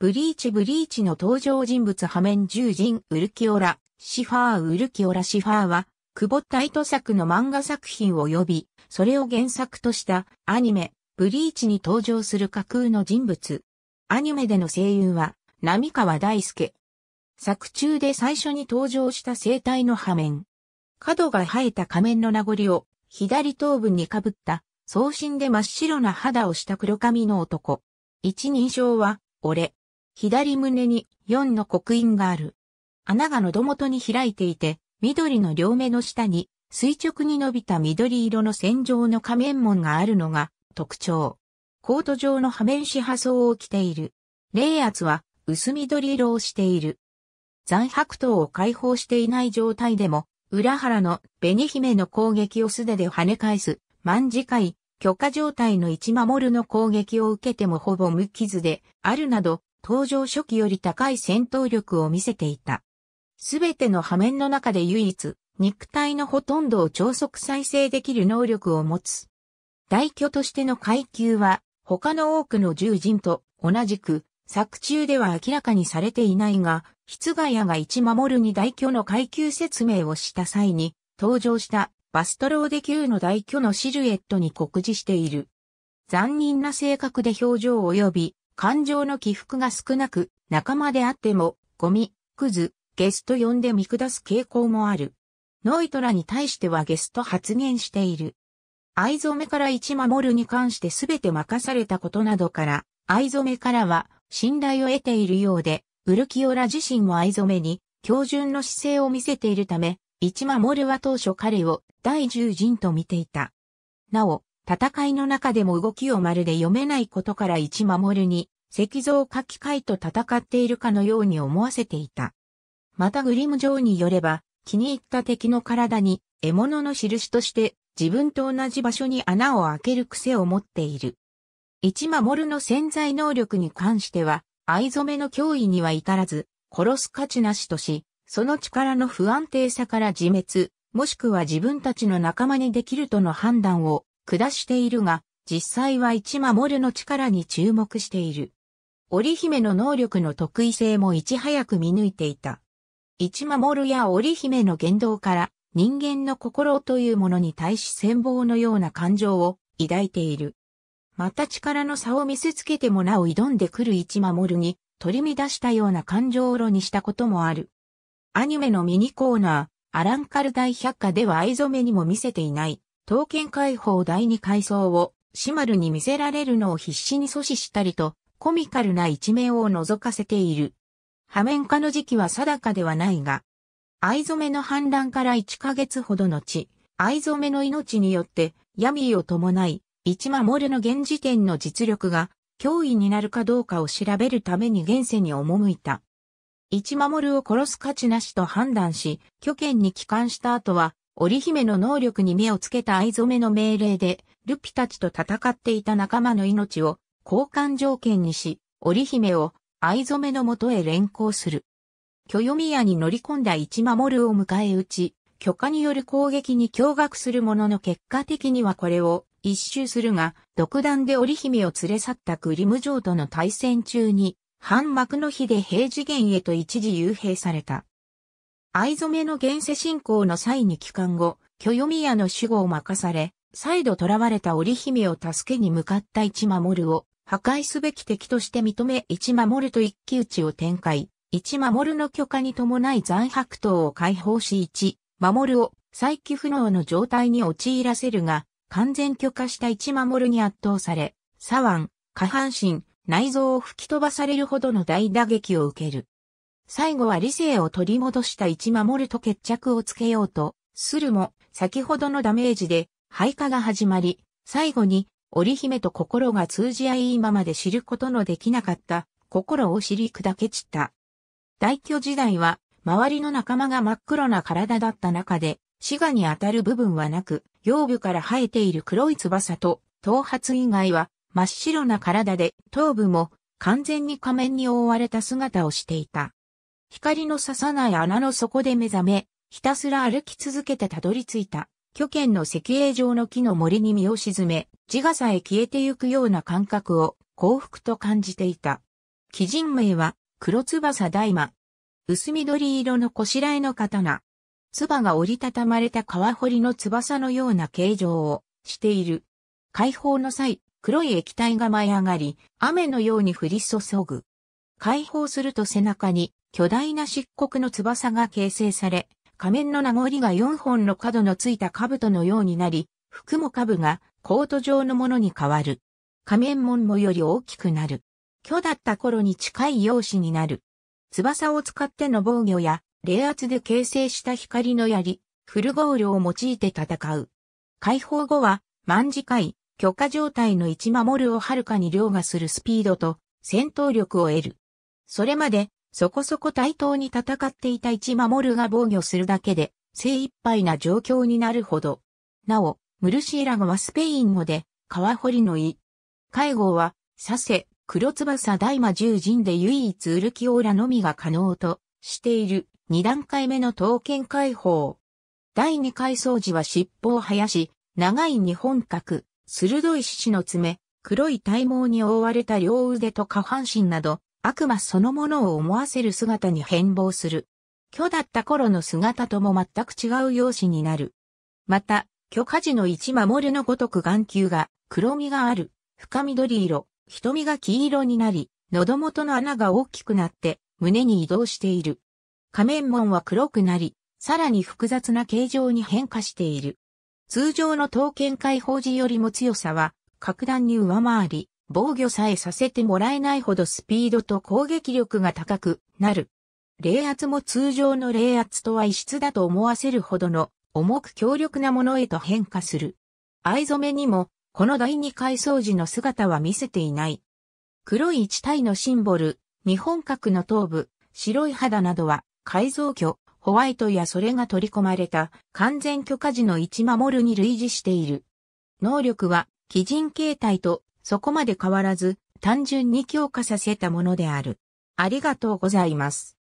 ブリーチブリーチの登場人物破面獣人ウルキオラ、シファーウルキオラシファーは、久保タイト作の漫画作品を呼び、それを原作としたアニメ、ブリーチに登場する架空の人物。アニメでの声優は、並川大輔。作中で最初に登場した生体の破面。角が生えた仮面の名残を左頭部にかぶった、送信で真っ白な肌をした黒髪の男。一人称は、俺。左胸に4の刻印がある。穴が喉元に開いていて、緑の両目の下に垂直に伸びた緑色の線状の仮面門があるのが特徴。コート状の破面紙破装を着ている。霊圧は薄緑色をしている。残白刀を解放していない状態でも、裏原の紅姫の攻撃を素手で跳ね返す、万次回、許可状態の一守の攻撃を受けてもほぼ無傷であるなど、登場初期より高い戦闘力を見せていた。すべての破面の中で唯一、肉体のほとんどを超速再生できる能力を持つ。大巨としての階級は、他の多くの獣人と同じく、作中では明らかにされていないが、室ヶ谷が一守るに大巨の階級説明をした際に、登場したバストローデ級の大巨のシルエットに酷似している。残忍な性格で表情及び感情の起伏が少なく、仲間であっても、ゴミ、クズ、ゲスト呼んで見下す傾向もある。ノイトラに対してはゲスト発言している。藍染めから一守るに関して全て任されたことなどから、藍染めからは信頼を得ているようで、ウルキオラ自身も藍染めに、標準の姿勢を見せているため、一守は当初彼を第十人と見ていた。なお、戦いの中でも動きをまるで読めないことから一守に、石像書き換えと戦っているかのように思わせていた。またグリム城によれば、気に入った敵の体に獲物の印として自分と同じ場所に穴を開ける癖を持っている。一守の潜在能力に関しては、藍染めの脅威には至らず、殺す価値なしとし、その力の不安定さから自滅、もしくは自分たちの仲間にできるとの判断を下しているが、実際は一守るの力に注目している。織姫の能力の得意性もいち早く見抜いていた。一守るや織姫の言動から人間の心というものに対し戦望のような感情を抱いている。また力の差を見せつけてもなお挑んでくる一守るに取り乱したような感情を炉にしたこともある。アニメのミニコーナー、アランカル大百科では藍染めにも見せていない。刀剣解放第二階層をシマルに見せられるのを必死に阻止したりと、コミカルな一面を覗かせている。破面化の時期は定かではないが、藍染めの反乱から1ヶ月ほど後、藍染めの命によって闇を伴い、一守の現時点の実力が脅威になるかどうかを調べるために現世に赴いた。一守を殺す価値なしと判断し、巨剣に帰還した後は、織姫の能力に目をつけた藍染めの命令で、ルピたちと戦っていた仲間の命を交換条件にし、織姫を藍染めのもとへ連行する。み屋に乗り込んだ一守を迎え撃ち、許可による攻撃に驚愕するものの結果的にはこれを一周するが、独断で織姫を連れ去ったグリム城との対戦中に、反幕の日で平次元へと一時幽閉された。藍染めの現世信仰の際に帰還後、暦屋の守護を任され、再度囚われた織姫を助けに向かった一守を、破壊すべき敵として認め一守と一騎打ちを展開、一守の許可に伴い残白刀を解放し一、守を再起不能の状態に陥らせるが、完全許可した一守に圧倒され、左腕、下半身、内臓を吹き飛ばされるほどの大打撃を受ける。最後は理性を取り戻した一守ると決着をつけようと、するも、先ほどのダメージで、廃下が始まり、最後に、織姫と心が通じ合い今まで知ることのできなかった、心を知り砕け散った。大巨時代は、周りの仲間が真っ黒な体だった中で、死がに当たる部分はなく、腰部から生えている黒い翼と、頭髪以外は、真っ白な体で、頭部も、完全に仮面に覆われた姿をしていた。光の刺さない穴の底で目覚め、ひたすら歩き続けてたどり着いた、巨剣の石英状の木の森に身を沈め、自我さえ消えてゆくような感覚を幸福と感じていた。鬼人名は、黒翼大魔。薄緑色のこしらえの刀。唾が折りたたまれた皮彫りの翼のような形状をしている。解放の際、黒い液体が舞い上がり、雨のように降り注ぐ。解放すると背中に巨大な漆黒の翼が形成され、仮面の名残が4本の角のついた兜のようになり、服も兜がコート状のものに変わる。仮面門もより大きくなる。巨だった頃に近い容姿になる。翼を使っての防御や、冷圧で形成した光の槍、フルゴールを用いて戦う。解放後は、万次回、許可状態の一守るを遥かに凌駕するスピードと戦闘力を得る。それまでそこそこ対等に戦っていた一守が防御するだけで、精一杯な状況になるほど。なお、ムルシエラ語はスペイン語で、川堀の意。介護は、させ、黒翼大魔獣人で唯一ウルキオーラのみが可能としている二段階目の刀剣解放。第二回掃除は尻尾を生やし、長い日本角、鋭い獅子の爪、黒い体毛に覆われた両腕と下半身など、悪魔そのものを思わせる姿に変貌する。巨だった頃の姿とも全く違う容姿になる。また、巨火事の一守るのごとく眼球が黒みがある、深緑色、瞳が黄色になり、喉元の穴が大きくなって胸に移動している。仮面門は黒くなり、さらに複雑な形状に変化している。通常の刀剣解放時よりも強さは格段に上回り、防御さえさせてもらえないほどスピードと攻撃力が高くなる。冷圧も通常の冷圧とは異質だと思わせるほどの重く強力なものへと変化する。藍染めにも、この第二回層時の姿は見せていない。黒い一体のシンボル、日本核の頭部、白い肌などは、改造魚、ホワイトやそれが取り込まれた完全許可時の置守るに類似している。能力は、基人形態とそこまで変わらず、単純に強化させたものである。ありがとうございます。